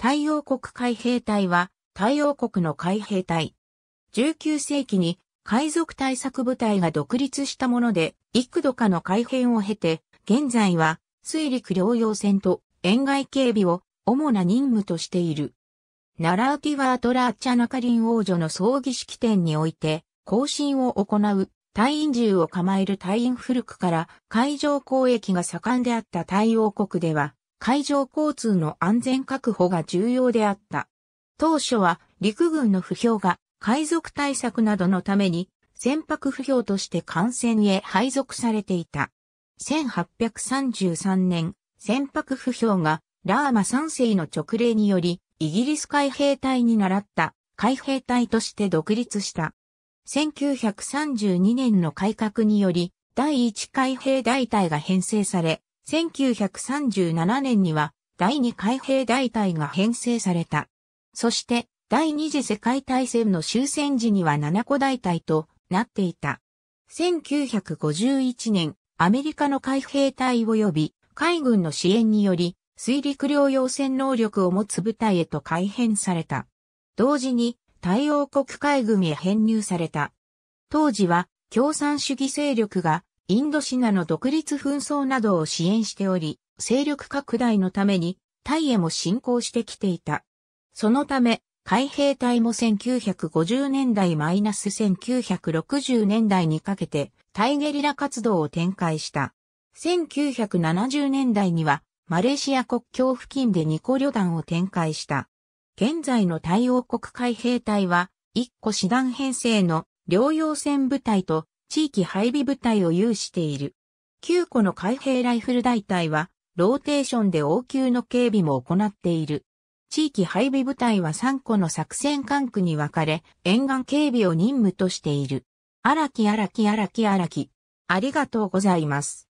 太陽国海兵隊は太陽国の海兵隊。19世紀に海賊対策部隊が独立したもので、幾度かの改編を経て、現在は水陸両用船と沿岸警備を主な任務としている。ナラーティワートラーチャナカリン王女の葬儀式典において、行進を行う、隊員銃を構える隊員古くから海上交易が盛んであった太陽国では、海上交通の安全確保が重要であった。当初は陸軍の不評が海賊対策などのために船舶不評として艦船へ配属されていた。1833年、船舶不評がラーマ3世の直令によりイギリス海兵隊に習った海兵隊として独立した。1932年の改革により第1海兵大隊が編成され、1937年には第二海兵大隊が編成された。そして第二次世界大戦の終戦時には7個大隊となっていた。1951年、アメリカの海兵隊及び海軍の支援により、水陸両用船能力を持つ部隊へと改編された。同時に、太陽国海軍へ編入された。当時は、共産主義勢力がインドシナの独立紛争などを支援しており、勢力拡大のためにタイへも侵攻してきていた。そのため、海兵隊も1950年代マイナス1960年代にかけて、タイゲリラ活動を展開した。1970年代には、マレーシア国境付近で2個旅団を展開した。現在の太陽国海兵隊は、1個師団編成の療養船部隊と地域配備部隊を有している。9個の海兵ライフル大隊は、ローテーションで応急の警備も行っている。地域配備部隊は3個の作戦管区に分かれ、沿岸警備を任務としている。荒木荒木荒木荒木。ありがとうございます。